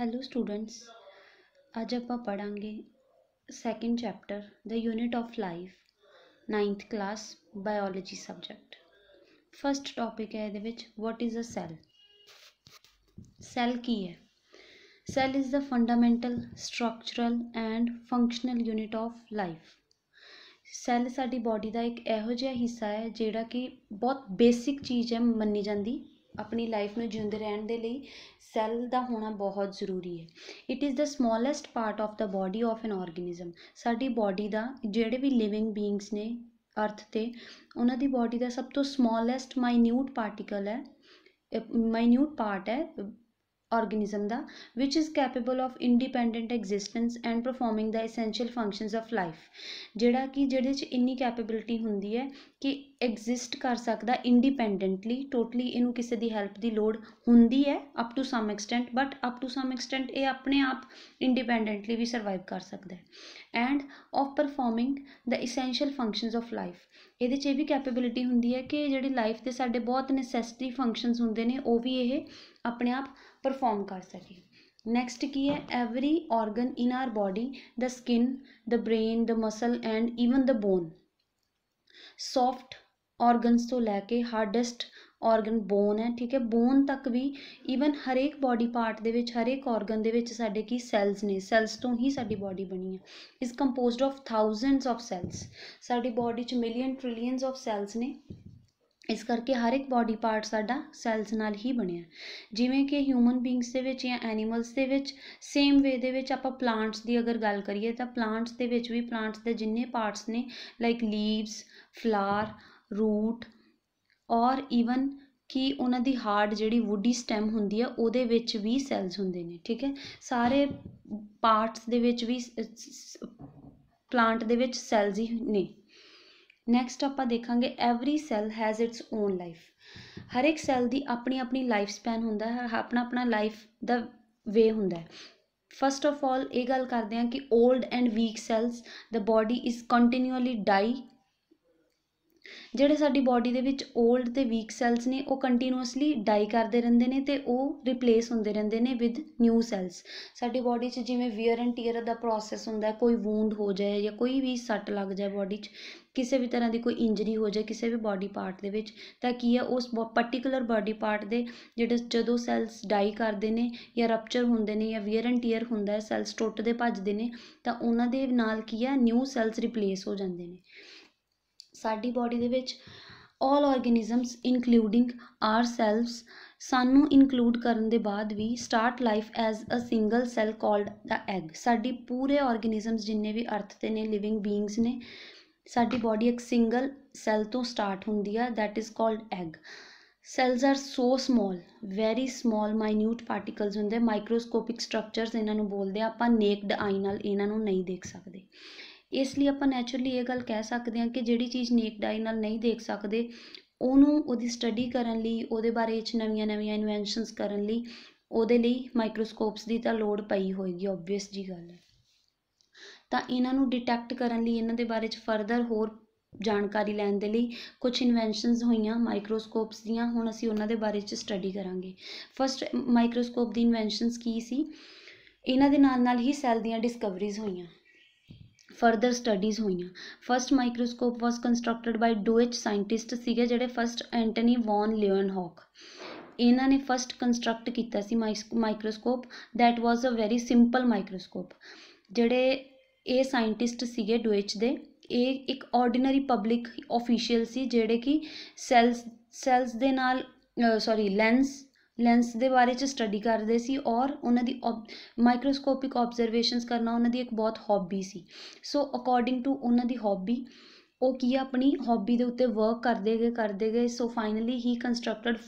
hello students ਅੱਜ ਆਪਾਂ ਪੜਾਂਗੇ second chapter the unit of life 9th class biology subject first topic ਹੈ ਇਹਦੇ ਵਿੱਚ what is a cell cell ਕੀ ਹੈ cell is the fundamental structural and functional unit of life cell ਸਾਡੀ body ਦਾ ਇੱਕ ਇਹੋ ਜਿਹਾ ਹਿੱਸਾ ਹੈ ਜਿਹੜਾ ਕਿ ਬਹੁਤ ਬੇਸਿਕ ਚੀਜ਼ ਹੈ ਮੰਨੀ ਜਾਂਦੀ ਆਪਣੀ ਲਾਈਫ ਨੂੰ ਜਿਉਂਦੇ ਰਹਿਣ ਦੇ ਲਈ ਸੈੱਲ ਦਾ ਹੋਣਾ ਬਹੁਤ ਜ਼ਰੂਰੀ ਹੈ it is the smallest part of the body of an organism ਸਾਡੀ ਬਾਡੀ ਦਾ ਜਿਹੜੇ ਵੀ ਲਿਵਿੰਗ ਬੀਇੰਗਸ ਨੇ ਅਰਥ ਤੇ ਉਹਨਾਂ ਦੀ ਬਾਡੀ ਦਾ ਸਭ ਤੋਂ ਸਮਾਲੈਸਟ ਮਾਈਨਿਊਟ ਪਾਰਟੀਕਲ ਹੈ ਮਾਈਨਿਊਟ ਪਾਰਟ ਹੈ ਆਰਗੇਨਿਜ਼ਮ ਦਾ which is capable of independent existence and performing the essential functions of life ਜਿਹੜਾ ਕਿ ਜਿਹਦੇ ਚ ਇੰਨੀ ਕੈਪੇਬਿਲਿਟੀ ਹੁੰਦੀ ਹੈ ਕਿ ਐਗਜ਼ਿਸਟ ਕਰ ਸਕਦਾ ਇੰਡੀਪੈਂਡੈਂਟਲੀ ਟੋਟਲੀ ਇਹਨੂੰ ਕਿਸੇ ਦੀ ਹੈਲਪ ਦੀ ਲੋੜ ਹੁੰਦੀ ਹੈ up to some extent but up to some extent ਇਹ ਆਪਣੇ ਆਪ ਇੰਡੀਪੈਂਡੈਂਟਲੀ ਵੀ ਸਰਵਾਈਵ ਕਰ ਸਕਦਾ ਹੈ and of performing the essential functions of life ਇਹਦੇ 'ਚ ਇਹ ਵੀ ਕੈਪੇਬਿਲਿਟੀ ਹੁੰਦੀ ਹੈ ਕਿ ਜਿਹੜੀ ਲਾਈਫ ਦੇ ਸਾਡੇ ਬਹੁਤ ਨੈਸੈਸਿਟੀ ਫੰਕਸ਼ਨਸ ਹੁੰਦੇ ਨੇ ਉਹ ਵੀ ਇਹ ਆਪਣੇ ਆਪ ਪਰਫਾਰਮ ਕਰ ਸਕੇ ਨੈਕਸਟ ਕੀ ਹੈ every organ in our body the skin the brain the muscle and even the bone soft organs ਤੋਂ ਲੈ ਕੇ ਹਾਰਡੈਸਟ ਆਰਗਨ ਬੋਨ ਹੈ ਠੀਕ ਹੈ ਬੋਨ ਤੱਕ ਵੀ ਈਵਨ ਹਰੇਕ ਬਾਡੀ ਪਾਰਟ ਦੇ ਵਿੱਚ ਹਰੇਕ ਆਰਗਨ ਦੇ ਵਿੱਚ ਸਾਡੇ ਕੀ ਸੈਲਸ ਨੇ ਸੈਲਸ ਤੋਂ ਹੀ ਸਾਡੀ ਬਾਡੀ ਬਣੀ ਹੈ is composed of thousands of cells ਸਾਡੀ ਬਾਡੀ 'ਚ ਮਿਲੀਅਨ ਟ੍ਰਿਲੀਅਨਸ ਆਫ ਸੈਲਸ ਨੇ ਇਸ ਕਰਕੇ ਹਰ ਇੱਕ ਬਾਡੀ ਪਾਰਟ ਸਾਡਾ ਸੈਲਸ ਨਾਲ ਹੀ ਬਣਿਆ ਜਿਵੇਂ ਕਿ ਹਿਊਮਨ ਬੀਇੰਗਸ ਦੇ ਵਿੱਚ ਜਾਂ ਐਨੀਮਲਸ ਦੇ ਵਿੱਚ ਸੇਮ ਵੇ ਦੇ ਵਿੱਚ ਆਪਾਂ ਪਲਾਂਟਸ ਦੀ ਅਗਰ ਗੱਲ ਕਰੀਏ ਤਾਂ ਪਲਾਂਟਸ ਦੇ ਵਿੱਚ ਵੀ ਪਲਾਂਟਸ ਦੇ ਜਿੰਨੇ ਪਾਰਟਸ ਨੇ like leaves flower root or even ਕਿ ਉਹਨਾਂ ਦੀ ਹਾਰਡ ਜਿਹੜੀ ਵੁੱਡੀ ਸਟੈਮ ਹੁੰਦੀ ਆ ਉਹਦੇ ਵਿੱਚ ਵੀ ਸੈਲਸ ਹੁੰਦੇ ਨੇ ਠੀਕ ਹੈ ਸਾਰੇ ਪਾਰਟਸ ਦੇ ਵਿੱਚ ਵੀ ਪਲਾਂਟ ਦੇ ਵਿੱਚ ਸੈਲਸ ਹੀ ਨੇ ਨੈਕਸਟ ਆਪਾਂ ਦੇਖਾਂਗੇ every cell has its own life ਹਰ ਇੱਕ ਸੈੱਲ ਦੀ ਆਪਣੀ ਆਪਣੀ ਲਾਈਫ ਸਪੈਨ ਹੁੰਦਾ ਹੈ ਆਪਣਾ ਆਪਣਾ ਲਾਈਫ ਦਾ ਵੇ ਹੁੰਦਾ ਹੈ ਫਸਟ ਆਫ ਆਲ ਇਹ ਗੱਲ ਕਰਦੇ ਹਾਂ ਕਿ old and weak cells the body is continually die ਜਿਹੜੇ ਸਾਡੀ ਬਾਡੀ ਦੇ ਵਿੱਚ 올ਡ ਤੇ ਵੀਕ ਸੈਲਸ ਨੇ ਉਹ ਕੰਟੀਨਿਊਸਲੀ ਡਾਈ ਕਰਦੇ ਰਹਿੰਦੇ ਨੇ ਤੇ ਉਹ ਰਿਪਲੇਸ ਹੁੰਦੇ ਰਹਿੰਦੇ ਨੇ ਵਿਦ ਨਿਊ ਸੈਲਸ ਸਾਡੀ ਬਾਡੀ 'ਚ ਜਿਵੇਂ ਵੀਅਰ ਐਂਡ ਟੀਅਰ ਦਾ ਪ੍ਰੋਸੈਸ ਹੁੰਦਾ ਕੋਈ ਵੂਂਡ ਹੋ ਜਾਏ ਜਾਂ ਕੋਈ ਵੀ ਸੱਟ ਲੱਗ ਜਾਏ ਬਾਡੀ 'ਚ ਕਿਸੇ ਵੀ ਤਰ੍ਹਾਂ ਦੀ ਕੋਈ ਇੰਜਰੀ ਹੋ ਜਾਏ ਕਿਸੇ ਵੀ ਬਾਡੀ ਪਾਰਟ ਦੇ ਵਿੱਚ ਤਾਂ ਕੀ ਹੈ ਉਸ ਪਾਰਟਿਕੂਲਰ ਬਾਡੀ ਪਾਰਟ ਦੇ ਜਿਹੜੇ ਜਦੋਂ ਸੈਲਸ ਡਾਈ ਕਰਦੇ ਨੇ ਜਾਂ ਰਪਚਰ ਹੁੰਦੇ ਨੇ ਜਾਂ ਵੀਅਰ ਐਂਡ ਟੀਅਰ ਹੁੰਦਾ ਹੈ ਸੈਲਸ ਟੁੱਟਦੇ ਭੱਜਦੇ ਨੇ ਤਾਂ ਉਹਨਾਂ ਦੇ ਨਾਲ ਕੀ ਹੈ ਨਿਊ ਸੈਲਸ ਰਿਪਲੇਸ ਹੋ ਜਾਂਦੇ ਨੇ ਸਾਡੀ ਬਾਡੀ ਦੇ ਵਿੱਚ all organisms including ourselves ਸਾਨੂੰ ਇਨਕਲੂਡ ਕਰਨ ਦੇ ਬਾਅਦ ਵੀ start life as a single cell called the egg ਸਾਡੀ ਪੂਰੇ ਆਰਗੇਨਿਜ਼ਮਸ ਜਿੰਨੇ ਵੀ ਅਰਥ ਤੇ ਨੇ ਲਿਵਿੰਗ ਬੀਇੰਗਸ ਨੇ ਸਾਡੀ ਬਾਡੀ ਇੱਕ ਸਿੰਗਲ ਸੈਲ ਤੋਂ ਸਟਾਰਟ ਹੁੰਦੀ ਆ that is called egg cells are so small very small minute particles ਹੁੰਦੇ ਮਾਈਕਰੋਸਕੋਪਿਕ ਸਟਰਕਚਰਸ ਇਹਨਾਂ ਨੂੰ ਬੋਲਦੇ ਆ ਆਪਾਂ ਨੇਕਡ ਆਈ ਨਾਲ ਇਹਨਾਂ ਨੂੰ ਨਹੀਂ ਦੇਖ ਸਕਦੇ ਇਸ ਲਈ ਆਪਾਂ ਨੇਚਰਲੀ ਇਹ ਗੱਲ ਕਹਿ ਸਕਦੇ ਹਾਂ ਕਿ ਜਿਹੜੀ ਚੀਜ਼ ਨੇਕ ਡਾਈ ਨਾਲ ਨਹੀਂ ਦੇਖ ਸਕਦੇ ਉਹਨੂੰ ਉਹਦੀ ਸਟੱਡੀ ਕਰਨ ਲਈ ਉਹਦੇ ਬਾਰੇ ਵਿੱਚ ਨਵੀਆਂ-ਨਵੀਆਂ ਇਨਵੈਂਸ਼ਨਸ ਕਰਨ ਲਈ ਉਹਦੇ ਲਈ ਮਾਈਕਰੋਸਕੋਪਸ ਦੀ ਤਾਂ ਲੋੜ ਪਈ ਹੋਏਗੀ ਆਬਵੀਅਸ ਜੀ ਗੱਲ ਹੈ ਤਾਂ ਇਹਨਾਂ ਨੂੰ ਡਿਟੈਕਟ ਕਰਨ ਲਈ ਇਹਨਾਂ ਦੇ ਬਾਰੇ ਵਿੱਚ ਫਰਦਰ ਹੋਰ ਜਾਣਕਾਰੀ ਲੈਣ ਦੇ ਲਈ ਕੁਝ ਇਨਵੈਂਸ਼ਨਸ ਹੋਈਆਂ ਮਾਈਕਰੋਸਕੋਪਸ ਦੀਆਂ ਹੁਣ ਅਸੀਂ ਉਹਨਾਂ ਦੇ ਬਾਰੇ ਵਿੱਚ ਸਟੱਡੀ ਕਰਾਂਗੇ ਫਸਟ ਮਾਈਕਰੋਸਕੋਪ ਦੀ ਇਨਵੈਂਸ਼ਨਸ ਕੀ ਸੀ ਇਹਨਾਂ ਦੇ ਨਾਲ ਨਾਲ ਹੀ ਸੈੱਲ ਦੀਆਂ ਡਿਸਕਵਰੀਜ਼ ਹੋਈਆਂ ਫਰਦਰ ਸਟੱਡੀਜ਼ ਹੋਈਆਂ first microscope was constructed by Deutsch scientist ਸੀਗੇ ਜਿਹੜੇ ਫਰਸਟ ਐਂਟਨੀ ਵੌਨ ਲਿਓਨਹੌਕ ਇਹਨਾਂ ਨੇ ਫਰਸਟ ਕੰਸਟਰਕਟ ਕੀਤਾ ਸੀ microscope that was a very simple microscope ਜਿਹੜੇ ਇਹ ਸਾਇੰਟਿਸਟ ਸੀਗੇ ਡੋਇਚ ਦੇ ਇਹ ਇੱਕ ਆਰਡੀਨਰੀ ਪਬਲਿਕ ਅਫੀਸ਼ੀਅਲ ਸੀ ਜਿਹੜੇ ਕਿ ਸੈਲਸ ਸੈਲਸ ਦੇ ਨਾਲ ਸੌਰੀ ਲੈਂਸ ਲੈਂਸ ਦੇ ਬਾਰੇ ਚ ਸਟੱਡੀ ਕਰਦੇ ਸੀ ਔਰ ਉਹਨਾਂ ਦੀ ਮਾਈਕਰੋਸਕੋਪਿਕ ਆਬਜ਼ਰਵੇਸ਼ਨਸ ਕਰਨਾ ਉਹਨਾਂ ਦੀ ਇੱਕ ਬਹੁਤ ਹੌਬੀ ਸੀ ਸੋ ਅਕੋਰਡਿੰਗ ਟੂ ਉਹਨਾਂ ਦੀ ਹੌਬੀ ਉਹ ਕੀ ਆਪਣੀ ਹੌਬੀ ਦੇ ਉੱਤੇ ਵਰਕ ਕਰਦੇ ਗਏ ਕਰਦੇ ਗਏ ਸੋ ਫਾਈਨਲੀ ਹੀ ਕੰਸਟਰਕਟਡ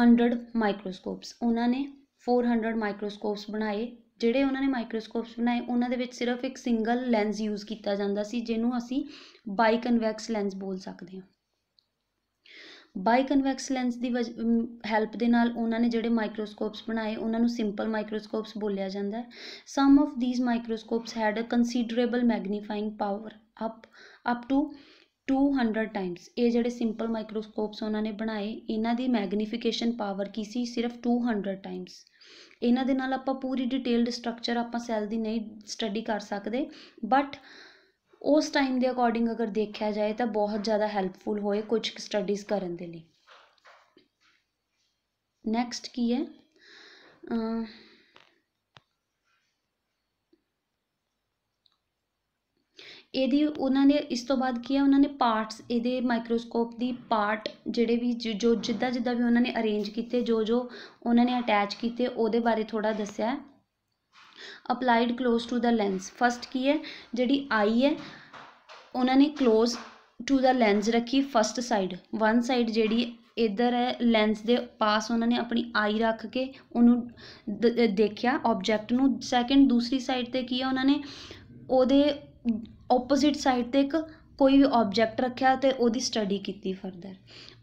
400 ਮਾਈਕਰੋਸਕੋਪਸ ਉਹਨਾਂ ਨੇ 400 ਮਾਈਕਰੋਸਕੋਪਸ ਬਣਾਏ ਜਿਹੜੇ ਉਹਨਾਂ ਨੇ ਮਾਈਕਰੋਸਕੋਪਸ ਬਣਾਏ ਉਹਨਾਂ ਦੇ ਵਿੱਚ ਸਿਰਫ ਇੱਕ ਸਿੰਗਲ ਲੈਂਸ ਯੂਜ਼ ਕੀਤਾ ਜਾਂਦਾ ਸੀ ਜਿਹਨੂੰ ਅਸੀਂ ਬਾਈਕਨਵੈਕਸ ਲੈਂਸ ਬੋਲ ਸਕਦੇ ਹਾਂ ਬਾਈਕਨਵੈਕਸ ਲੈਂਸ ਦੀ ਹੈਲਪ ਦੇ ਨਾਲ ਉਹਨਾਂ ਨੇ ਜਿਹੜੇ ਮਾਈਕਰੋਸਕੋਪਸ ਬਣਾਏ ਉਹਨਾਂ ਨੂੰ ਸਿੰਪਲ ਮਾਈਕਰੋਸਕੋਪਸ ਬੋਲਿਆ ਜਾਂਦਾ ਹੈ some of these microscopes had a considerable magnifying power up up to 200 times ਇਹ ਜਿਹੜੇ ਸਿੰਪਲ ਮਾਈਕਰੋਸਕੋਪਸ ਉਹਨਾਂ ਨੇ ਬਣਾਏ ਇਹਨਾਂ ਦੀ ਮੈਗਨੀਫਿਕੇਸ਼ਨ ਪਾਵਰ ਕੀ ਸੀ ਸਿਰਫ 200 ਟਾਈਮਸ ਇਹਨਾਂ ਦੇ ਨਾਲ ਆਪਾਂ ਪੂਰੀ ਡਿਟੇਲਡ ਸਟਰਕਚਰ ਆਪਾਂ ਸੈੱਲ ਦੀ ਨਹੀਂ ਸਟੱਡੀ ਕਰ ਸਕਦੇ ਬਟ ਉਸ ਟਾਈਮ ਦੇ ਅਕੋਰਡਿੰਗ ਅਗਰ ਦੇਖਿਆ ਜਾਏ ਤਾਂ ਬਹੁਤ ਜ਼ਿਆਦਾ ਹੈਲਪਫੁਲ ਹੋਏ ਕੁਝ ਸਟੱਡੀਜ਼ ਕਰਨ ਦੇ ਲਈ ਨੈਕਸਟ ਕੀ ਹੈ ਇਹਦੀ ਉਹਨਾਂ ਨੇ ਇਸ ਤੋਂ ਬਾਅਦ ਕੀ ਹੈ ਉਹਨਾਂ ਨੇ ਪਾਰਟਸ ਇਹਦੇ ਮਾਈਕਰੋਸਕੋਪ ਦੀ ਪਾਰਟ ਜਿਹੜੇ ਵੀ ਜੋ ਜਿੱਦਾਂ ਜਿੱਦਾਂ ਵੀ ਉਹਨਾਂ ਨੇ ਅਰੇਂਜ ਕੀਤੇ ਜੋ ਜੋ ਉਹਨਾਂ ਨੇ ਅਟੈਚ ਕੀਤੇ ਉਹਦੇ ਬਾਰੇ ਥੋੜਾ ਦੱਸਿਆ applied close to the lens first ਕੀ ਹੈ ਜਿਹੜੀ ਆਈ ਹੈ ਉਹਨਾਂ ਨੇ ক্লোਜ਼ ਟੂ ਦਾ ਲੈਂਸ ਰੱਖੀ ਫਸਟ ਸਾਈਡ ਵਨ ਸਾਈਡ ਜਿਹੜੀ ਇਧਰ ਹੈ ਲੈਂਸ ਦੇ ਪਾਸ ਉਹਨਾਂ ਨੇ ਆਪਣੀ ਆਈ ਰੱਖ ਕੇ ਉਹਨੂੰ ਦੇਖਿਆ ਆਬਜੈਕਟ ਨੂੰ ਸੈਕਿੰਡ ਦੂਸਰੀ ਸਾਈਡ ਤੇ ਕੀ ਹੈ ਉਹਨਾਂ ਨੇ ਉਹਦੇ ਆਪੋਜ਼ਿਟ ਸਾਈਡ ਤੇ ਇੱਕ ਕੋਈ ਵੀ ਆਬਜੈਕਟ ਰੱਖਿਆ ਤੇ ਉਹਦੀ ਸਟੱਡੀ ਕੀਤੀ ਫਰਦਰ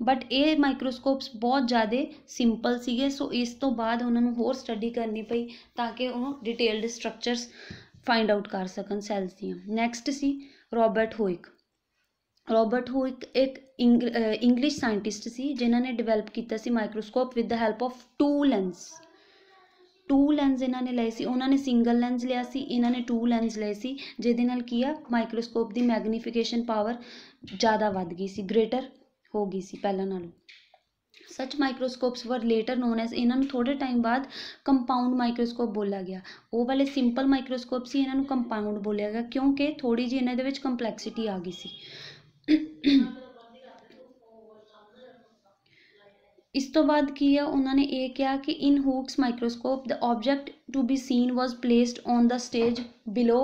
ਬਟ ਇਹ ਮਾਈਕਰੋਸਕੋਪਸ ਬਹੁਤ ਜ਼ਿਆਦਾ ਸਿੰਪਲ ਸੀਗੇ ਸੋ ਇਸ ਤੋਂ ਬਾਅਦ ਉਹਨਾਂ ਨੂੰ ਹੋਰ ਸਟੱਡੀ ਕਰਨੀ ਪਈ ਤਾਂ ਕਿ ਉਹ ਡਿਟੇਲਡ ਸਟਰਕਚਰਸ ਫਾਈਂਡ ਆਊਟ ਕਰ ਸਕਣ ਸੈਲਸ ਦੀਆਂ ਨੈਕਸਟ ਸੀ ਰੋਬਰਟ ਹੋਇਕ ਰੋਬਰਟ ਹੋਇਕ ਇੱਕ ਇੰਗਲਿਸ਼ ਸਾਇੰਟਿਸਟ ਸੀ ਜਿਨ੍ਹਾਂ ਨੇ ਡਿਵੈਲਪ ਕੀਤਾ ਸੀ microscope with the help of two lens two lens ਇਹਨਾਂ ਨੇ ਲਏ ਸੀ ਉਹਨਾਂ ਨੇ ਸਿੰਗਲ ਲੈਂਸ ਲਿਆ ਸੀ ਇਹਨਾਂ ਨੇ ਟੂ ਲੈਂਸ ਲਏ ਸੀ ਜਿਹਦੇ ਨਾਲ ਕੀ ਆ ਮਾਈਕਰੋਸਕੋਪ ਦੀ ਮੈਗਨੀਫਿਕੇਸ਼ਨ ਪਾਵਰ ਜ਼ਿਆਦਾ ਵੱਧ ਗਈ ਸੀ ਗ੍ਰੇਟਰ ਹੋ ਗਈ ਸੀ ਪਹਿਲਾਂ ਨਾਲੋਂ ਸੱਚ ਮਾਈਕਰੋਸਕੋਪਸ ਵਰ ਲੇਟਰ ਨੋਨ ਐਸ ਇਹਨਾਂ ਨੂੰ ਥੋੜੇ ਟਾਈਮ ਬਾਅਦ ਕੰਪਾਊਂਡ ਮਾਈਕਰੋਸਕੋਪ ਬੋਲਿਆ ਗਿਆ ਉਹ ਵਾਲੇ ਸਿੰਪਲ ਮਾਈਕਰੋਸਕੋਪ ਸੀ ਇਹਨਾਂ ਨੂੰ ਕੰਪਾਊਂਡ ਬੋਲਿਆ ਗਿਆ ਕਿਉਂਕਿ ਥੋੜੀ ਜਿਹੀ ਇਹਨਾਂ ਦੇ ਵਿੱਚ ਕੰਪਲੈਕਸਿਟੀ ਆ ਗਈ ਸੀ ਇਸ ਤੋਂ ਬਾਅਦ ਕੀ ਹੈ ਉਹਨਾਂ ਨੇ ਇਹ ਕਿਹਾ ਕਿ in Hooke's microscope the object to be seen was placed on the stage below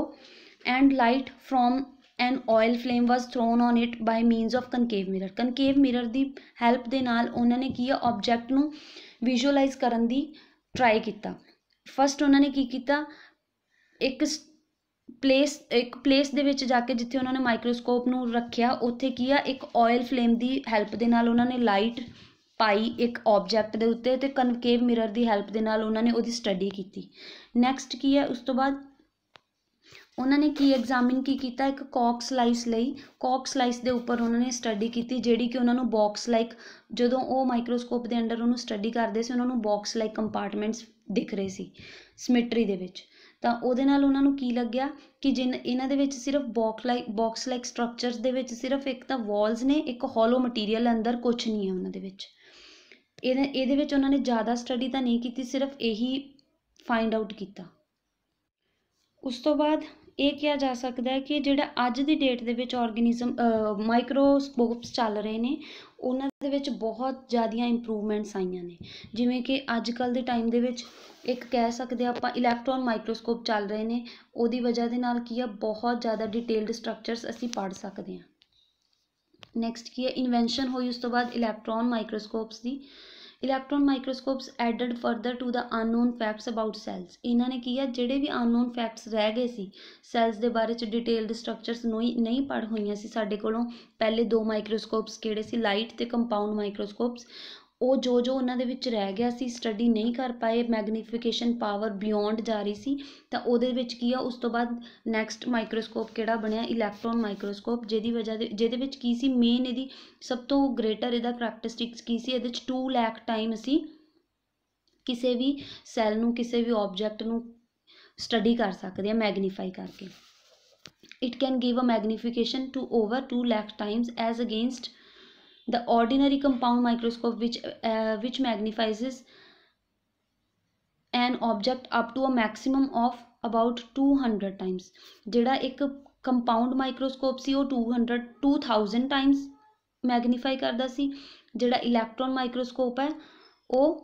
and light from an oil flame was thrown on it by means of concave mirror concave mirror ਦੀ help ਦੇ ਨਾਲ ਉਹਨਾਂ ਨੇ ਕੀ ਹੈ object ਨੂੰ visualise ਕਰਨ ਦੀ try ਕੀਤਾ first ਉਹਨਾਂ ਨੇ ਕੀ ਕੀਤਾ ਇੱਕ ਪਲੇਸ ਇੱਕ ਪਲੇਸ ਦੇ ਵਿੱਚ ਜਾ ਕੇ ਜਿੱਥੇ ਉਹਨਾਂ ਨੇ ਮਾਈਕਰੋਸਕੋਪ ਨੂੰ ਰੱਖਿਆ ਉੱਥੇ ਕੀ ਆ ਇੱਕ ਆਇਲ ਫਲੇਮ ਦੀ ਹੈਲਪ ਦੇ ਨਾਲ ਉਹਨਾਂ ਨੇ ਲਾਈਟ ਪਾਈ ਇੱਕ ਆਬਜੈਕਟ ਦੇ ਉੱਤੇ ਤੇ ਕਨਕੇਵ ਮਿਰਰ ਦੀ ਹੈਲਪ ਦੇ ਨਾਲ ਉਹਨਾਂ ਨੇ ਉਹਦੀ ਸਟੱਡੀ ਕੀਤੀ ਨੈਕਸਟ ਕੀ ਹੈ ਉਸ ਤੋਂ ਬਾਅਦ ਉਹਨਾਂ ਨੇ ਕੀ ਐਗਜ਼ਾਮਿਨ ਕੀ ਕੀਤਾ ਇੱਕ ਕੌਕ ਸਲਾਈਸ ਲਈ ਕੌਕ ਸਲਾਈਸ ਦੇ ਉੱਪਰ ਉਹਨਾਂ ਨੇ ਸਟੱਡੀ ਕੀਤੀ ਜਿਹੜੀ ਕਿ ਉਹਨਾਂ ਨੂੰ ਬਾਕਸ ਲਾਈਕ ਜਦੋਂ ਉਹ ਮਾਈਕਰੋਸਕੋਪ ਦੇ ਅੰਡਰ ਉਹਨੂੰ ਸਟੱਡੀ ਕਰਦੇ ਸੀ ਉਹਨਾਂ ਨੂੰ ਬਾਕਸ ਲਾਈਕ ਕੰਪਾਰਟਮੈਂਟਸ ਦਿਖ ਰਹੇ ਸੀ ਸਿਮੈਟਰੀ ਦੇ ਵਿੱਚ ਤਾਂ ਉਹਦੇ ਨਾਲ ਉਹਨਾਂ ਨੂੰ ਕੀ ਲੱਗਿਆ ਕਿ ਜਿਨ ਇਹਨਾਂ ਦੇ ਵਿੱਚ ਸਿਰਫ box like box like structures ਦੇ ਵਿੱਚ ਸਿਰਫ ਇੱਕ ਤਾਂ ਵਾਲਸ ਨੇ ਇੱਕ ਹੋਲੋ ਮਟੀਰੀਅਲ ਅੰਦਰ ਕੁਝ ਨਹੀਂ ਹੈ ਉਹਨਾਂ ਦੇ ਵਿੱਚ ਇਹਦੇ ਇਹਦੇ ਵਿੱਚ ਉਹਨਾਂ ਨੇ ਜ਼ਿਆਦਾ ਸਟੱਡੀ ਤਾਂ ਨਹੀਂ ਕੀਤੀ ਸਿਰਫ ਇਹੀ ਫਾਈਂਡ ਆਊਟ ਕੀਤਾ ਉਸ ਤੋਂ ਬਾਅਦ ਇਹ ਕਿਹਾ ਜਾ ਸਕਦਾ ਹੈ ਕਿ ਜਿਹੜਾ ਅੱਜ ਦੀ ਡੇਟ ਦੇ ਵਿੱਚ ਆਰਗੇਨਿਜ਼ਮ ਮਾਈਕਰੋਸਕੋਪਸ ਚੱਲ ਰਹੇ ਨੇ ਉਹਨਾਂ ਦੇ ਵਿੱਚ ਬਹੁਤ ਜ਼ਿਆਦੀਆਂ ਇੰਪਰੂਵਮੈਂਟਸ ਆਈਆਂ ਨੇ ਜਿਵੇਂ ਕਿ ਅੱਜ ਕੱਲ ਦੇ ਟਾਈਮ ਦੇ ਵਿੱਚ ਇੱਕ ਕਹਿ ਸਕਦੇ ਆਪਾਂ ਇਲੈਕਟ੍ਰੋਨ ਮਾਈਕਰੋਸਕੋਪ ਚੱਲ ਰਹੇ ਨੇ ਉਹਦੀ ਵਜ੍ਹਾ ਦੇ ਨਾਲ ਕੀ ਆ ਬਹੁਤ ਜ਼ਿਆਦਾ ਡਿਟੇਲਡ ਸਟਰਕਚਰਸ ਅਸੀਂ ਪੜ ਸਕਦੇ ਹਾਂ ਨੈਕਸਟ ਕੀ ਹੈ ਇਨਵੈਂਸ਼ਨ ਹੋਈ ਉਸ ਤੋਂ ਬਾਅਦ ਇਲੈਕਟ੍ਰੋਨ ਮਾਈਕਰੋਸਕੋਪਸ ਦੀ electron microscopes added further to the unknown facts about cells ਇਹਨਾਂ ਨੇ ਕੀ ਹੈ ਜਿਹੜੇ ਵੀ ਅਨਨੋਨ ਫੈਕਟਸ ਰਹਿ ਗਏ ਸੀ ਸੈਲਸ ਦੇ ਬਾਰੇ ਚ ਡਿਟੇਲਡ ਸਟਰਕਚਰਸ ਨਹੀਂ ਪੜ ਹੋਈਆਂ ਸੀ ਸਾਡੇ ਕੋਲੋਂ ਪਹਿਲੇ ਦੋ ਮਾਈਕਰੋਸਕੋਪਸ ਕਿਹੜੇ ਸੀ ਲਾਈਟ ਤੇ ਕੰਪਾਊਂਡ ਮਾਈਕਰੋਸਕੋਪਸ ਉਹ ਜੋ ਜੋ ਉਹਨਾਂ ਦੇ ਵਿੱਚ ਰਹਿ ਗਿਆ ਸੀ ਸਟੱਡੀ ਨਹੀਂ ਕਰ ਪਾਏ ਮੈਗਨੀਫਿਕੇਸ਼ਨ ਪਾਵਰ ਬਿਯੋਂਡ ਜਾ ਰਹੀ ਸੀ ਤਾਂ ਉਹਦੇ ਵਿੱਚ ਕੀ ਆ ਉਸ ਤੋਂ ਬਾਅਦ ਨੈਕਸਟ ਮਾਈਕਰੋਸਕੋਪ ਕਿਹੜਾ ਬਣਿਆ ਇਲੈਕਟ੍ਰੋਨ ਮਾਈਕਰੋਸਕੋਪ ਜਿਹਦੀ ਵਜ੍ਹਾ ਦੇ ਜਿਹਦੇ ਵਿੱਚ ਕੀ ਸੀ ਮੇਨ ਇਹਦੀ ਸਭ ਤੋਂ ਗ੍ਰੇਟਰ ਇਹਦਾ ਕੈਰੈਕਟਰਿਸਟਿਕਸ ਕੀ ਸੀ ਇਹਦੇ ਵਿੱਚ 2 ਲੱਖ ਟਾਈਮ ਸੀ ਕਿਸੇ ਵੀ ਸੈੱਲ ਨੂੰ ਕਿਸੇ ਵੀ ਆਬਜੈਕਟ ਨੂੰ ਸਟੱਡੀ ਕਰ ਸਕਦੇ ਆ ਮੈਗਨੀਫਾਈ ਕਰਕੇ it can give a magnification to over 2 lakh times as against the ordinary compound microscope which uh, which magnifies an object up to a maximum of about 200 times ਜਿਹੜਾ ਇੱਕ compound microscope ਸੀ ਉਹ 200 2000 Times magnify ਕਰਦਾ ਸੀ ਜਿਹੜਾ electron microscope ਹੈ ਉਹ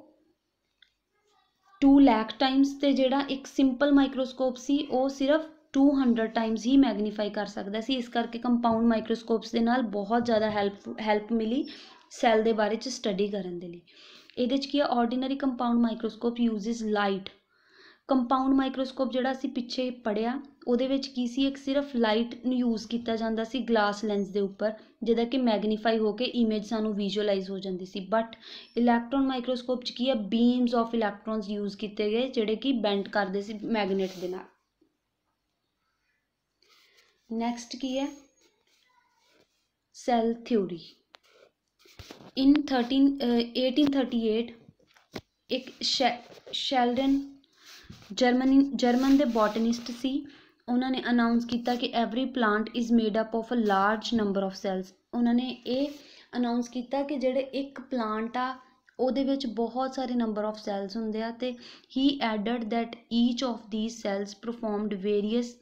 2 lakh Times ਤੇ ਜਿਹੜਾ ਇੱਕ ਸਿੰਪਲ ਮਾਈਕਰੋਸਕੋਪ ਸੀ ਉਹ ਸਿਰਫ 200 ਟਾਈਮਸ ਹੀ ਮੈਗਨੀਫਾਈ ਕਰ ਸਕਦਾ ਸੀ ਇਸ ਕਰਕੇ ਕੰਪਾਊਂਡ ਮਾਈਕਰੋਸਕੋਪਸ ਦੇ ਨਾਲ ਬਹੁਤ ਜ਼ਿਆਦਾ ਹੈਲਪ ਹੈਲਪ ਮਿਲੀ ਸੈੱਲ ਦੇ ਬਾਰੇ ਚ ਸਟੱਡੀ ਕਰਨ ਦੇ ਲਈ ਇਹਦੇ ਚ ਕੀ ਆ ordinary compound microscope uses light compound microscope ਜਿਹੜਾ ਅਸੀਂ ਪਿੱਛੇ ਪੜਿਆ ਉਹਦੇ ਵਿੱਚ ਕੀ ਸੀ ਇੱਕ ਸਿਰਫ ਲਾਈਟ ਨੂੰ ਯੂਜ਼ ਕੀਤਾ ਜਾਂਦਾ ਸੀ ਗਲਾਸ ਲੈਂਸ ਦੇ ਉੱਪਰ ਜਿਹਦਾ ਕਿ ਮੈਗਨੀਫਾਈ ਹੋ ਕੇ ਇਮੇਜ ਸਾਨੂੰ ਵਿਜ਼ੂਅਲਾਈਜ਼ ਹੋ ਜਾਂਦੀ ਸੀ ਬਟ ਇਲੈਕਟ੍ਰੋਨ ਮਾਈਕਰੋਸਕੋਪ 'ਚ ਕੀ ਹੈ ਬੀਮਸ ਆਫ ਇਲੈਕਟ੍ਰੋਨਸ ਯੂਜ਼ ਕੀਤੇ ਗਏ ਜਿਹੜੇ ਕਿ ਬੈਂਡ ਕਰਦੇ ਸੀ ਮੈਗਨੇਟ ਦੇ ਨਾਲ ਨੈਕਸਟ ਕੀ ਹੈ ਸੈਲ ਥਿਉਰੀ ਇਨ 13 1838 ਇੱਕ ਸ਼ੈਲਡਨ ਜਰਮਨੀ ਜਰਮਨ ਦੇ ਬੋਟਨਿਸਟ ਸੀ ਉਹਨਾਂ ਨੇ ਅਨਾਉਂਸ ਕੀਤਾ ਕਿ every plant is made up of a large number of cells ਉਹਨਾਂ ਨੇ ਇਹ ਅਨਾਉਂਸ ਕੀਤਾ ਕਿ ਜਿਹੜੇ ਇੱਕ ਪਲਾਂਟ ਆ ਉਹਦੇ ਵਿੱਚ ਬਹੁਤ ਸਾਰੇ ਨੰਬਰ ਆਫ ਸੈਲਸ ਹੁੰਦੇ ਆ ਤੇ ਹੀ added that each of these cells performed various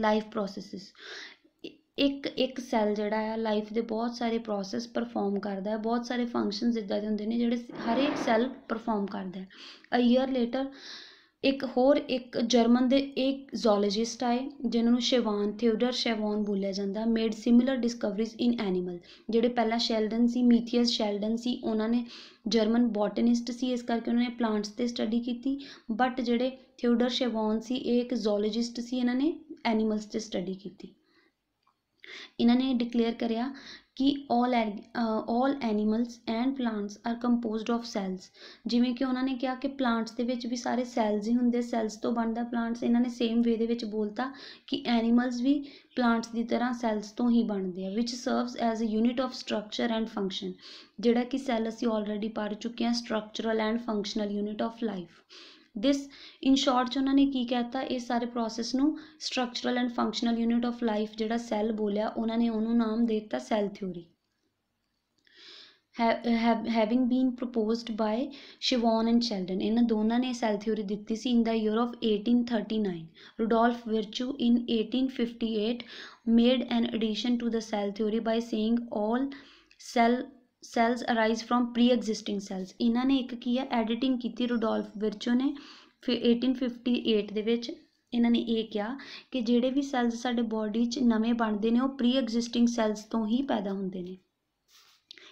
life processes ਇੱਕ ਇੱਕ ਸੈੱਲ ਜਿਹੜਾ ਹੈ ਲਾਈਫ ਦੇ ਬਹੁਤ ਸਾਰੇ ਪ੍ਰੋਸੈਸ ਪਰਫਾਰਮ ਕਰਦਾ ਹੈ ਬਹੁਤ ਸਾਰੇ ਫੰਕਸ਼ਨਸ ਇਦਾਂ ਦੇ ਹੁੰਦੇ ਨੇ ਜਿਹੜੇ ਹਰ ਇੱਕ ਸੈੱਲ ਪਰਫਾਰਮ ਕਰਦਾ ਹੈ ਅ ਈਅਰ ਲੇਟਰ ਇੱਕ ਹੋਰ ਇੱਕ ਜਰਮਨ ਦੇ ਇੱਕ ਜ਼ੂਲੋਜਿਸਟ ਆਏ ਜਿਨ੍ਹਾਂ ਨੂੰ ਸ਼ੇਵਾਨ ਥਿਓਡਰ ਸ਼ੇਵਾਨ ਬੋਲਿਆ ਜਾਂਦਾ made similar discoveries in animal ਜਿਹੜੇ ਪਹਿਲਾਂ ਸ਼ੈਲਡਨ ਸੀ ਮੀਥੀਅਸ ਸ਼ੈਲਡਨ ਸੀ ਉਹਨਾਂ ਨੇ ਜਰਮਨ ਬੋਟਨਿਸਟ ਸੀ ਇਸ ਕਰਕੇ ਉਹਨਾਂ ਨੇ ਪਲਾਂਟਸ ਤੇ ਸਟੱਡੀ ਕੀਤੀ ਬਟ ਜਿਹੜੇ ਥਿਓਡਰ ਸ਼ੇਵਾਨ ਸੀ ਇਹ ਇੱਕ ਜ਼ੂਲੋਜਿਸਟ ਸੀ ਇਹਨਾਂ ਨੇ ਐਨੀਮਲਸ ਤੇ ਸਟੱਡੀ ਕੀਤੀ ਇਹਨਾਂ ਨੇ ਡਿਕਲੇਅਰ ਕਰਿਆ ਕਿ 올 all animals and plants are composed of cells ਜਿਵੇਂ ਕਿ ਉਹਨਾਂ ਨੇ ਕਿਹਾ ਕਿ ਪਲਾਂਟਸ ਦੇ ਵਿੱਚ ਵੀ ਸਾਰੇ ਸੈਲਸ ਹੀ ਹੁੰਦੇ ਸੈਲਸ ਤੋਂ ਬਣਦਾ ਪਲਾਂਟਸ ਇਹਨਾਂ ਨੇ ਸੇਮ ਵੇ ਦੇ ਵਿੱਚ ਬੋਲਤਾ ਕਿ ਐਨੀਮਲਸ ਵੀ ਪਲਾਂਟਸ ਦੀ ਤਰ੍ਹਾਂ ਸੈਲਸ ਤੋਂ ਹੀ ਬਣਦੇ ਆ which serves as a unit of structure and function ਜਿਹੜਾ ਕਿ ਸੈਲ ਅਸੀਂ ਆਲਰੇਡੀ ਪੜ ਚੁੱਕੇ ਹਾਂ structural and functional unit of life this in short ਚ ਉਹਨਾਂ ਨੇ ਕੀ ਕਹਿਤਾ ਇਹ ਸਾਰੇ ਪ੍ਰੋਸੈਸ ਨੂੰ structural and functional unit of life ਜਿਹੜਾ ਸੈੱਲ ਬੋਲਿਆ ਉਹਨਾਂ ਨੇ ਉਹਨੂੰ ਨਾਮ ਦੇ ਦਿੱਤਾ cell theory having been proposed by Schwann and Schleiden ਇਹਨਾਂ ਦੋਨਾਂ ਨੇ ਸੈੱਲ ਥਿਉਰੀ ਦਿੱਤੀ ਸੀ ਇਨ the year of 1839 Rudolf Virchow in 1858 made an addition to the cell theory by saying all cell cells arise from pre existing cells ਇਹਨਾਂ ਨੇ ਇੱਕ ਕੀ ਹੈ editing ਕੀਤੀ ਰੋਡੋਲਫ ਵਿਰਚੋ ਨੇ ਫਿਰ 1858 ਦੇ ਵਿੱਚ ਇਹਨਾਂ ਨੇ ਇਹ ਕਿਹਾ ਕਿ ਜਿਹੜੇ ਵੀ ਸੈਲਸ ਸਾਡੇ ਬਾਡੀ 'ਚ ਨਵੇਂ ਬਣਦੇ ਨੇ ਉਹ ਪ੍ਰੀ ਐਗਜ਼ਿਸਟਿੰਗ ਸੈਲਸ ਤੋਂ ਹੀ ਪੈਦਾ ਹੁੰਦੇ ਨੇ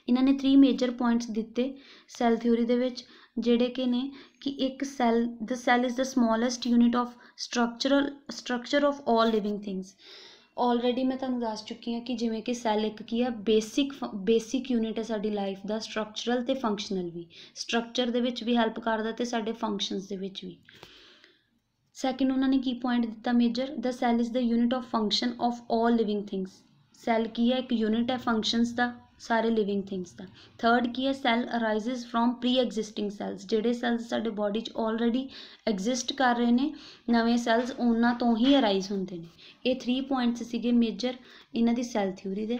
ਇਹਨਾਂ ਨੇ 3 ਮੇਜਰ ਪੁਆਇੰਟਸ ਦਿੱਤੇ ਸੈਲ ਥਿਊਰੀ ਦੇ ਵਿੱਚ ਜਿਹੜੇ ਕਿ ਨੇ ਕਿ ਇੱਕ cell the cell is the smallest unit of structural structure of all living things already ਮੈਂ ਤੁਹਾਨੂੰ ਦੱਸ ਚੁੱਕੀ ਹਾਂ ਕਿ ਜਿਵੇਂ ਕਿ ਸੈੱਲ ਇੱਕ ਕੀ ਆ ਬੇਸਿਕ ਬੇਸਿਕ ਯੂਨਿਟ ਹੈ ਸਾਡੀ ਲਾਈਫ ਦਾ ਸਟਰਕਚਰਲ ਤੇ ਫੰਕਸ਼ਨਲ ਵੀ ਸਟਰਕਚਰ ਦੇ ਵਿੱਚ ਵੀ ਹੈਲਪ ਕਰਦਾ ਤੇ ਸਾਡੇ ਫੰਕਸ਼ਨਸ ਦੇ ਵਿੱਚ ਵੀ ਸੈਕਿੰਡ ਉਹਨਾਂ ਨੇ ਕੀ ਪੁਆਇੰਟ ਦਿੱਤਾ major the cell is the unit of function of 올 living things cell ਕੀ ਹੈ ਇੱਕ ਯੂਨਿਟ ਹੈ ਫੰਕਸ਼ਨਸ ਦਾ ਸਾਰੇ ਲਿਵਿੰਗ ਥਿੰਗਸ ਦਾ ਥਰਡ ਕੀ ਹੈ cell arises from pre existing cells ਜਿਹੜੇ ਸੈਲਸ ਸਾਡੇ ਬਾਡੀ 'ਚ ਆਲਰੇਡੀ ਐਗਜ਼ਿਸਟ ਕਰ ਰਹੇ ਨੇ ਨਵੇਂ ਸੈਲਸ ਉਹਨਾਂ ਤੋਂ ਹੀ ਅਰਾਈਜ਼ ਹੁੰਦੇ ਨੇ ਇਹ 3 ਪੁਆਇੰਟਸ ਸੀਗੇ ਮੇਜਰ ਇਹਨਾਂ ਦੀ ਸੈਲ ਥਿਊਰੀ ਦੇ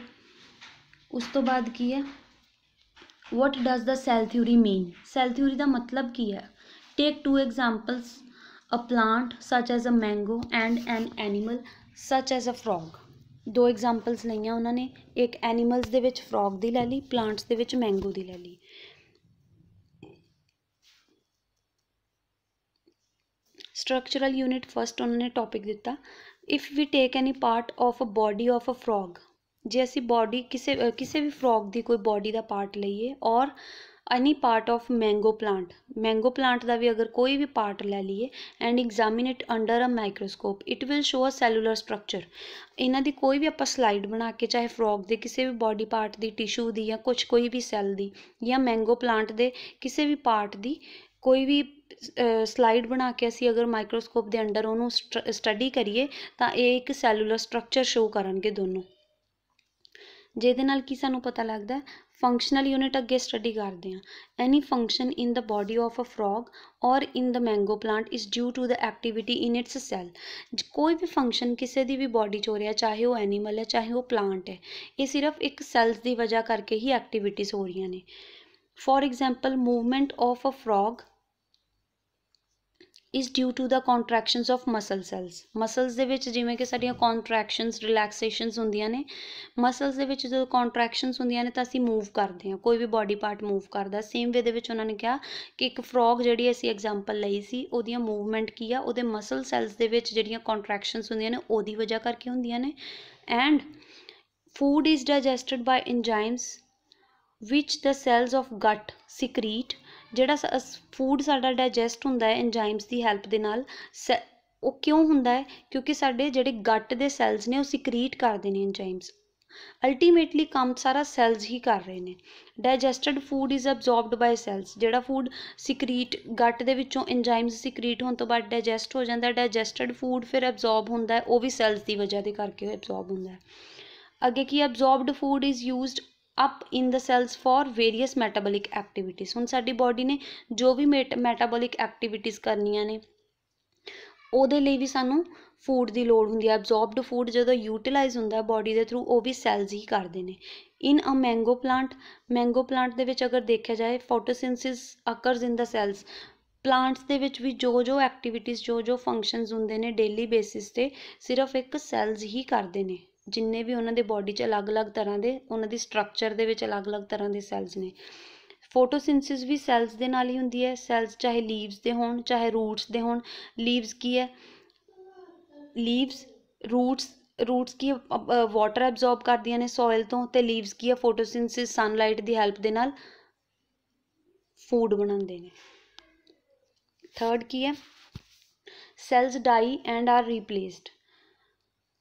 ਉਸ ਤੋਂ ਬਾਅਦ ਕੀ ਹੈ what does the cell theory mean cell theory ਦਾ ਮਤਲਬ ਕੀ ਹੈ take two examples a plant such as a mango and an animal such as a frog दो एग्जाम्पल्स लिया उन्होंने एक एनिमल्स के फ्रॉग की लै ली प्लांट्स के मैंगो की लै ली स्ट्रक्चरल यूनिट फस्ट उन्होंने टॉपिक दिता if we take any part of a body of a frog जे असी बॉडी किसी किसी भी फ्रॉग की कोई बॉडी का पार्ट लीए और any part of mango plant mango plant ਦਾ ਵੀ ਅਗਰ ਕੋਈ ਵੀ ਪਾਰਟ ਲੈ ਲਈਏ and examine it under a microscope it will show a cellular structure ਇਹਨਾਂ ਦੀ ਕੋਈ ਵੀ ਆਪਾਂ ਸਲਾਈਡ ਬਣਾ ਕੇ ਚਾਹੇ ਫਰੋਗ ਦੇ ਕਿਸੇ ਵੀ ਬਾਡੀ ਪਾਰਟ ਦੀ ਟਿਸ਼ੂ ਦੀ ਜਾਂ ਕੁਝ ਕੋਈ ਵੀ ਸੈੱਲ ਦੀ ਜਾਂ ਮੈਂਗੋ ਪਲਾਂਟ ਦੇ ਕਿਸੇ ਵੀ ਪਾਰਟ ਦੀ ਕੋਈ ਵੀ ਸਲਾਈਡ ਬਣਾ ਕੇ ਅਸੀਂ ਅਗਰ ਮਾਈਕਰੋਸਕੋਪ ਦੇ ਅੰਡਰ ਉਹਨੂੰ ਸਟੱਡੀ ਕਰੀਏ ਤਾਂ ਇਹ ਇੱਕ ਸੈਲੂਲਰ ਸਟਰਕਚਰ ਸ਼ੋ ਕਰਨਗੇ ਦੋਨੋਂ ਜਿਹਦੇ ਨਾਲ ਕੀ ਸਾਨੂੰ ਪਤਾ ਲੱਗਦਾ ਫੰਕਸ਼ਨਲ ਯੂਨਿਟ ਅੱਗੇ ਸਟੱਡੀ ਕਰਦੇ ਆ any function in the body of a frog or in the mango plant is due to the activity in its cell ਕੋਈ ਵੀ ਫੰਕਸ਼ਨ ਕਿਸੇ ਦੀ ਵੀ ਬਾਡੀ 'ਚ ਹੋ ਰਿਹਾ ਚਾਹੇ ਉਹ ਐਨੀਮਲ ਹੈ ਚਾਹੇ ਉਹ ਪਲਾਂਟ ਹੈ ਇਹ ਸਿਰਫ ਇੱਕ ਸੈਲਸ ਦੀ ਵਜ੍ਹਾ ਕਰਕੇ ਹੀ ਐਕਟੀਵਿਟੀਜ਼ ਹੋ ਰਹੀਆਂ ਨੇ for example movement of a frog is due to the contractions of muscle cells muscles ਦੇ ਵਿੱਚ ਜਿਵੇਂ ਕਿ ਸਾਡੀਆਂ ਕੰਟਰੈਕਸ਼ਨਸ ਰਿਲੈਕਸੇਸ਼ਨਸ ਹੁੰਦੀਆਂ ਨੇ ਮਸਲਸ ਦੇ ਵਿੱਚ ਜਦੋਂ ਕੰਟਰੈਕਸ਼ਨਸ ਹੁੰਦੀਆਂ ਨੇ ਤਾਂ ਅਸੀਂ ਮੂਵ ਕਰਦੇ ਹਾਂ ਕੋਈ ਵੀ ਬਾਡੀ ਪਾਰਟ ਮੂਵ ਕਰਦਾ ਸੇਮ ਵੇ ਦੇ ਵਿੱਚ ਉਹਨਾਂ ਨੇ ਕਿਹਾ ਕਿ ਇੱਕ ਫਰੋਗ ਜਿਹੜੀ ਅਸੀਂ ਐਗਜ਼ਾਮਪਲ ਲਈ ਸੀ ਉਹਦੀਆਂ ਮੂਵਮੈਂਟ ਕੀ ਆ ਉਹਦੇ ਮਸਲ ਸੈਲਸ ਦੇ ਵਿੱਚ ਜਿਹੜੀਆਂ ਕੰਟਰੈਕਸ਼ਨਸ ਹੁੰਦੀਆਂ ਨੇ ਉਹਦੀ ਵਜ੍ਹਾ ਕਰਕੇ ਹੁੰਦੀਆਂ ਨੇ and food is digested by enzymes which the cells of gut secrete ਜਿਹੜਾ ਫੂਡ ਸਾਡਾ ਡਾਈਜੈਸਟ ਹੁੰਦਾ ਹੈ ਐਂਜ਼ਾਈਮਸ ਦੀ ਹੈਲਪ ਦੇ ਨਾਲ ਉਹ ਕਿਉਂ ਹੁੰਦਾ ਹੈ ਕਿਉਂਕਿ ਸਾਡੇ ਜਿਹੜੇ ਗੱਟ ਦੇ ਸੈਲਸ ਨੇ ਉਹ ਸਿਕਰੀਟ ਕਰਦੇ ਨੇ ਐਂਜ਼ਾਈਮਸ ਅਲਟੀਮੇਟਲੀ ਕੰਮ ਸਾਰਾ ਸੈਲਸ ਹੀ ਕਰ ਰਹੇ ਨੇ digested food is absorbed by cells ਜਿਹੜਾ ਫੂਡ ਸਿਕਰੀਟ ਗੱਟ ਦੇ ਵਿੱਚੋਂ ਐਂਜ਼ਾਈਮਸ ਸਿਕਰੀਟ ਹੋਣ ਤੋਂ ਬਾਅਦ ਡਾਈਜੈਸਟ ਹੋ ਜਾਂਦਾ ਡਾਈਜੈਸਟਡ ਫੂਡ ਫਿਰ ਅਬਜ਼ੋਰਬ ਹੁੰਦਾ ਉਹ ਵੀ ਸੈਲਸ ਦੀ ਵਜ੍ਹਾ ਦੇ ਕਰਕੇ ਅਬਜ਼ੋਰਬ ਹੁੰਦਾ ਅੱਗੇ ਕੀ absorbed food is used up in the cells for various metabolic activities ਹੁਣ ਸਾਡੀ ਬਾਡੀ ਨੇ ਜੋ ਵੀ ਮੈਟਾਬੋਲਿਕ ਐਕਟੀਵਿਟੀਜ਼ ਕਰਨੀਆਂ ਨੇ ਉਹਦੇ ਲਈ ਵੀ ਸਾਨੂੰ ਫੂਡ ਦੀ ਲੋੜ ਹੁੰਦੀ ਹੈ ਐਬਜ਼ੌਰਬਡ ਫੂਡ ਜਦੋਂ ਯੂਟਿਲਾਈਜ਼ ਹੁੰਦਾ ਬਾਡੀ ਦੇ ਥਰੂ ਉਹ ਵੀ ਸੈਲਸ ਹੀ ਕਰਦੇ ਨੇ in a mango plant mango plant ਦੇ ਵਿੱਚ ਅਗਰ ਦੇਖਿਆ ਜਾਏ ਫੋਟੋਸਿੰਥਸਿਸ ਅਕਰਸ ਇਨ ਦਾ ਸੈਲਸ ਪਲਾਂਟਸ ਦੇ ਵਿੱਚ ਵੀ ਜੋ ਜੋ ਐਕਟੀਵਿਟੀਜ਼ ਜੋ ਜੋ ਫੰਕਸ਼ਨਸ ਹੁੰਦੇ ਨੇ ਡੇਲੀ ਬੇਸਿਸ ਤੇ ਸਿਰਫ ਇੱਕ ਸੈਲਸ ਹੀ ਕਰਦੇ ਨੇ ਜਿੰਨੇ ਵੀ ਉਹਨਾਂ ਦੇ ਬਾਡੀ 'ਚ ਅਲੱਗ-ਅਲੱਗ ਤਰ੍ਹਾਂ ਦੇ ਉਹਨਾਂ ਦੀ ਸਟਰਕਚਰ ਦੇ ਵਿੱਚ ਅਲੱਗ-ਅਲੱਗ ਤਰ੍ਹਾਂ ਦੇ ਸੈਲਸ ਨੇ ਫੋਟੋਸਿੰਥਸਿਸ ਵੀ ਸੈਲਸ ਦੇ ਨਾਲ ਹੀ ਹੁੰਦੀ ਹੈ ਸੈਲਸ ਚਾਹੇ ਲੀਵਸ ਦੇ ਹੋਣ ਚਾਹੇ ਰੂਟਸ ਦੇ ਹੋਣ ਲੀਵਸ ਕੀ ਹੈ ਲੀਵਸ ਰੂਟਸ ਰੂਟਸ ਕੀ ਵਾਟਰ ਐਬਜ਼ੌਰਬ ਕਰਦੀਆਂ ਨੇ ਸੋਇਲ ਤੋਂ ਤੇ ਲੀਵਸ ਕੀ ਹੈ ਫੋਟੋਸਿੰਥਸਿਸ ਸਨਲਾਈਟ ਦੀ ਹੈਲਪ ਦੇ ਨਾਲ ਫੂਡ ਬਣਾਉਂਦੇ ਨੇ ਥਰਡ ਕੀ ਹੈ cells die and are replaced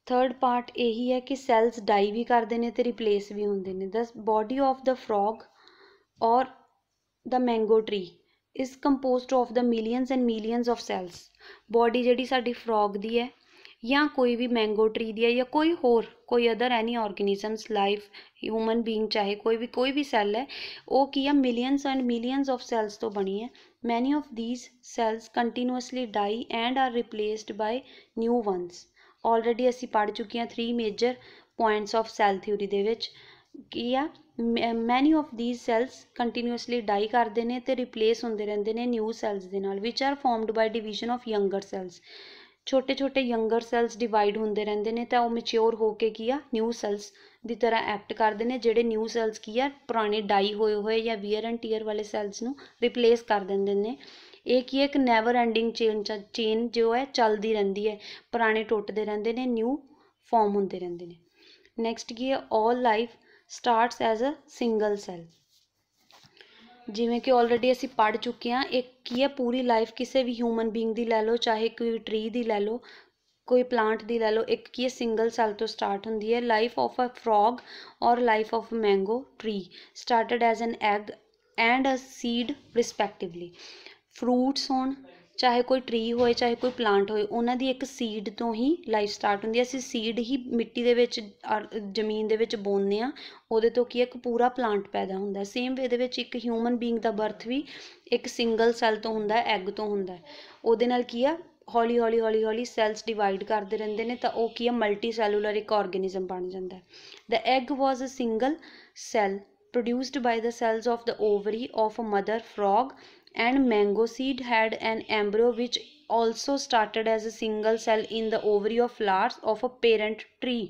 third part यही है कि सैल्स डाई भी करते हैं तो रिप्लेस भी होंगे ने the body of the frog और the mango tree is compose of the millions and millions of cells body जी सा फ्रॉग की है या कोई भी मैंगो ट्री दी है या कोई होर कोई other any organisms life human being चाहे कोई भी कोई भी सैल है वह की है millions and millions of cells तो बनी है many of these cells continuously die and are replaced by new ones already ਅਸੀਂ ਪੜ ਚੁੱਕੇ ਹਾਂ 3 major points of cell theory ਦੇ ਵਿੱਚ ਕੀ ਆ many of these cells continuously die ਕਰਦੇ ਨੇ ਤੇ ਰਿਪਲੇਸ ਹੁੰਦੇ ਰਹਿੰਦੇ ਨੇ ਨਿਊ ਸੈਲਸ ਦੇ ਨਾਲ which are formed by division of younger cells ਛੋਟੇ ਛੋਟੇ ਯੰਗਰ ਸੈਲਸ ਡਿਵਾਈਡ ਹੁੰਦੇ ਰਹਿੰਦੇ ਨੇ ਤਾਂ ਉਹ ਮੈਚਿਓਰ ਹੋ ਕੇ ਕੀ ਆ ਨਿਊ ਸੈਲਸ ਦੀ ਤਰ੍ਹਾਂ ਐਕਟ ਕਰਦੇ ਨੇ ਜਿਹੜੇ ਨਿਊ ਸੈਲਸ ਕੀ ਆ ਪੁਰਾਣੇ ਡਾਈ ਹੋਏ ਹੋਏ ਜਾਂ ਵੀਅਰ ਐਂਡ ਟੀਅਰ ਵਾਲੇ ਸੈਲਸ ਨੂੰ ਰਿਪਲੇਸ ਕਰ ਦਿੰਦੇ ਨੇ एक ही एक नैवर एंडिंग चेन चेन जो है चलती रहती है पुराने टुटते रहते हैं न्यू फॉर्म होंगे रेंगे ने नैक्सट की है all life start as a single cell जिमें कि ऑलरेडी असं पढ़ चुके हैं एक की है पूरी लाइफ किसी भी ह्यूमन बींग की लै लो चाहे कोई ट्री की लै लो कोई प्लांट की लै लो एक की है सिंगल सैल तो स्टार्ट होंगी है लाइफ ऑफ अ फ्रॉग और life of mango tree start as an egg and a seed respectively fruits ਹੋਣ ਚਾਹੇ ਕੋਈ ਟ੍ਰੀ ਹੋਏ ਚਾਹੇ ਕੋਈ ਪਲਾਂਟ ਹੋਏ ਉਹਨਾਂ ਦੀ ਇੱਕ ਸੀਡ ਤੋਂ ਹੀ ਲਾਈਫ ਸਟਾਰਟ ਹੁੰਦੀ ਹੈ ਅਸੀਂ ਸੀਡ ਹੀ ਮਿੱਟੀ ਦੇ ਵਿੱਚ ਜ਼ਮੀਨ ਦੇ ਵਿੱਚ ਬੋਨਦੇ ਆ ਉਹਦੇ ਤੋਂ ਕੀ ਇੱਕ ਪੂਰਾ ਪਲਾਂਟ ਪੈਦਾ ਹੁੰਦਾ ਸੇਮ ਵੇ ਦੇ ਵਿੱਚ ਇੱਕ ਹਿਊਮਨ ਬੀਇੰਗ ਦਾ ਬਰਥ ਵੀ ਇੱਕ ਸਿੰਗਲ ਸੈੱਲ ਤੋਂ ਹੁੰਦਾ ਐਗ ਤੋਂ ਹੁੰਦਾ ਉਹਦੇ ਨਾਲ ਕੀ ਆ ਹੌਲੀ ਹੌਲੀ ਹੌਲੀ ਹੌਲੀ ਸੈਲਸ ਡਿਵਾਈਡ ਕਰਦੇ ਰਹਿੰਦੇ ਨੇ ਤਾਂ ਉਹ ਕੀ ਆ ਮਲਟੀ ਸੈਲੂਲਰ ਇੱਕ ਆਰਗੇਨਿਜ਼ਮ ਬਣ ਜਾਂਦਾ ਦਾ the egg was a single cell produced by the cells of the ovary of a mother frog and mango seed had an embryo which also started as a single cell in the ovary of flowers of a parent tree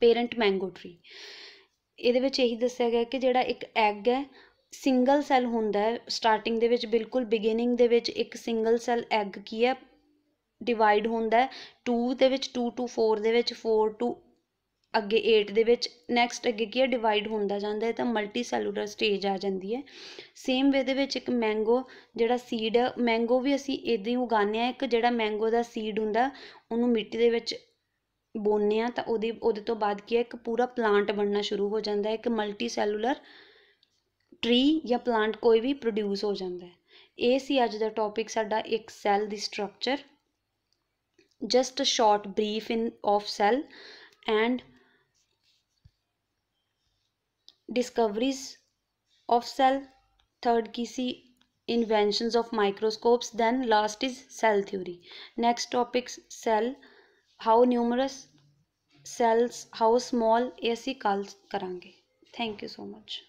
parent mango tree ਇਹਦੇ ਵਿੱਚ ਇਹੀ ਦੱਸਿਆ ਗਿਆ ਕਿ ਜਿਹੜਾ ਇੱਕ egg ਹੈ single cell ਹੁੰਦਾ ਹੈ ਸਟਾਰਟਿੰਗ ਦੇ ਵਿੱਚ ਬਿਲਕੁਲ ਬਿਗਿਨਿੰਗ ਦੇ ਵਿੱਚ ਇੱਕ ਸਿੰਗਲ ਸੈਲ ਐਗ ਕੀ ਹੈ ਡਿਵਾਈਡ ਹੁੰਦਾ ਹੈ 2 ਦੇ ਵਿੱਚ 2 ਟੂ 4 ਦੇ ਵਿੱਚ 4 ਟੂ ਅੱਗੇ 8 ਦੇ ਵਿੱਚ ਨੈਕਸਟ ਅੱਗੇ ਕੀ ਹੈ ਡਿਵਾਈਡ ਹੁੰਦਾ ਜਾਂਦਾ ਹੈ ਤਾਂ ਮਲਟੀ ਸੈਲੂਲਰ ਸਟੇਜ ਆ ਜਾਂਦੀ ਹੈ ਸੇਮ ਵੇ ਦੇ ਵਿੱਚ ਇੱਕ ਮੈਂਗੋ ਜਿਹੜਾ ਸੀਡ ਹੈ ਮੈਂਗੋ ਵੀ ਅਸੀਂ ਇਦਾਂ ਹੀ ਉਗਾਉਂਦੇ ਆ ਇੱਕ ਜਿਹੜਾ ਮੈਂਗੋ ਦਾ ਸੀਡ ਹੁੰਦਾ ਉਹਨੂੰ ਮਿੱਟੀ ਦੇ ਵਿੱਚ ਬੋਨਨੇ ਆ ਤਾਂ ਉਹਦੇ ਉਹਦੇ ਤੋਂ ਬਾਅਦ ਕੀ ਹੈ ਇੱਕ ਪੂਰਾ ਪਲਾਂਟ ਬਣਨਾ ਸ਼ੁਰੂ ਹੋ ਜਾਂਦਾ ਹੈ ਇੱਕ ਮਲਟੀ ਸੈਲੂਲਰ ਟਰੀ ਜਾਂ ਪਲਾਂਟ ਕੋਈ ਵੀ ਪ੍ਰੋਡਿਊਸ ਹੋ ਜਾਂਦਾ ਹੈ ਇਹ ਸੀ ਅੱਜ ਦਾ ਟੌਪਿਕ ਸਾਡਾ ਇੱਕ ਸੈੱਲ ਦੀ structure just a short brief in of cell and discoveries of cell third की सी inventions of microscopes then last is cell theory next topic cell how numerous cells how small असी कल करा thank you so much